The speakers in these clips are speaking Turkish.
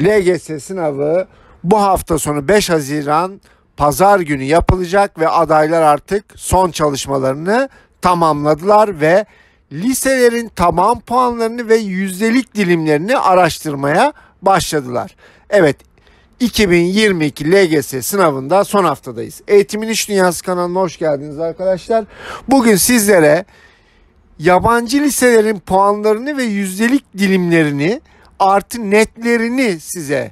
LGS sınavı bu hafta sonu 5 Haziran pazar günü yapılacak ve adaylar artık son çalışmalarını tamamladılar ve liselerin tamam puanlarını ve yüzdelik dilimlerini araştırmaya başladılar. Evet 2022 LGS sınavında son haftadayız. Eğitimin İş Dünyası kanalına hoş geldiniz arkadaşlar. Bugün sizlere yabancı liselerin puanlarını ve yüzdelik dilimlerini artı netlerini size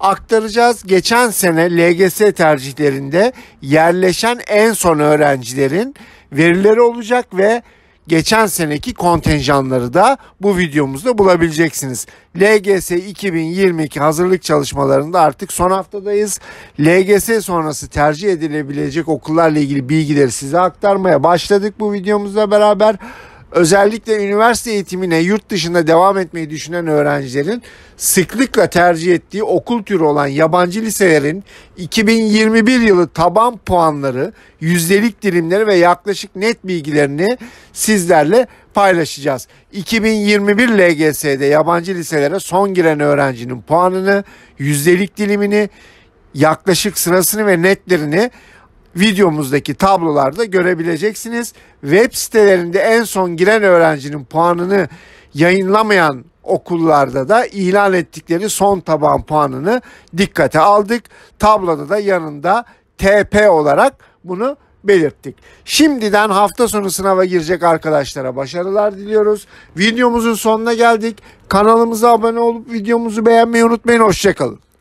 aktaracağız. Geçen sene LGS tercihlerinde yerleşen en son öğrencilerin verileri olacak ve geçen seneki kontenjanları da bu videomuzda bulabileceksiniz. LGS 2022 hazırlık çalışmalarında artık son haftadayız. LGS sonrası tercih edilebilecek okullarla ilgili bilgileri size aktarmaya başladık bu videomuzla beraber özellikle üniversite eğitimine yurt dışında devam etmeyi düşünen öğrencilerin sıklıkla tercih ettiği okul türü olan yabancı liselerin 2021 yılı taban puanları, yüzdelik dilimleri ve yaklaşık net bilgilerini sizlerle paylaşacağız. 2021 LGS'de yabancı liselere son giren öğrencinin puanını, yüzdelik dilimini, yaklaşık sırasını ve netlerini videomuzdaki tablolarda görebileceksiniz. Web sitelerinde en son giren öğrencinin puanını yayınlamayan okullarda da ilan ettikleri son taban puanını dikkate aldık. Tabloda da yanında TP olarak bunu belirttik. Şimdiden hafta sonu sınava girecek arkadaşlara başarılar diliyoruz. Videomuzun sonuna geldik. Kanalımıza abone olup videomuzu beğenmeyi unutmayın. Hoşçakalın.